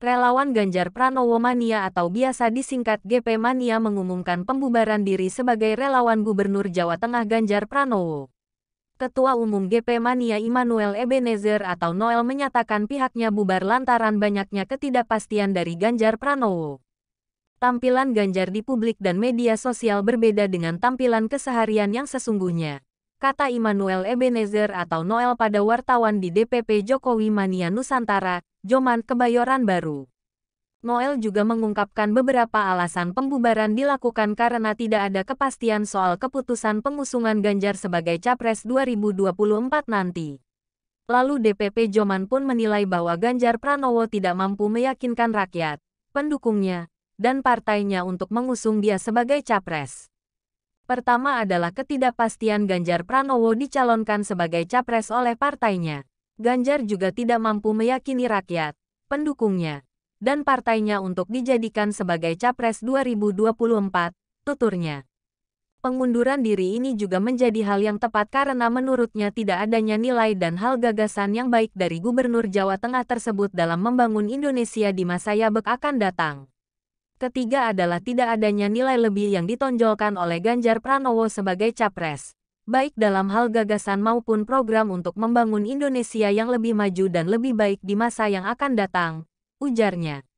Relawan Ganjar Pranowo Mania atau biasa disingkat GP Mania mengumumkan pembubaran diri sebagai relawan Gubernur Jawa Tengah Ganjar Pranowo. Ketua Umum GP Mania Immanuel Ebenezer atau Noel menyatakan pihaknya bubar lantaran banyaknya ketidakpastian dari Ganjar Pranowo. Tampilan Ganjar di publik dan media sosial berbeda dengan tampilan keseharian yang sesungguhnya kata Immanuel Ebenezer atau Noel pada wartawan di DPP Jokowi Mania Nusantara, Joman Kebayoran Baru. Noel juga mengungkapkan beberapa alasan pembubaran dilakukan karena tidak ada kepastian soal keputusan pengusungan Ganjar sebagai Capres 2024 nanti. Lalu DPP Joman pun menilai bahwa Ganjar Pranowo tidak mampu meyakinkan rakyat, pendukungnya, dan partainya untuk mengusung dia sebagai Capres. Pertama adalah ketidakpastian Ganjar Pranowo dicalonkan sebagai capres oleh partainya. Ganjar juga tidak mampu meyakini rakyat, pendukungnya, dan partainya untuk dijadikan sebagai capres 2024, tuturnya. Pengunduran diri ini juga menjadi hal yang tepat karena menurutnya tidak adanya nilai dan hal gagasan yang baik dari Gubernur Jawa Tengah tersebut dalam membangun Indonesia di masa yang akan datang. Ketiga adalah tidak adanya nilai lebih yang ditonjolkan oleh Ganjar Pranowo sebagai capres, baik dalam hal gagasan maupun program untuk membangun Indonesia yang lebih maju dan lebih baik di masa yang akan datang, ujarnya.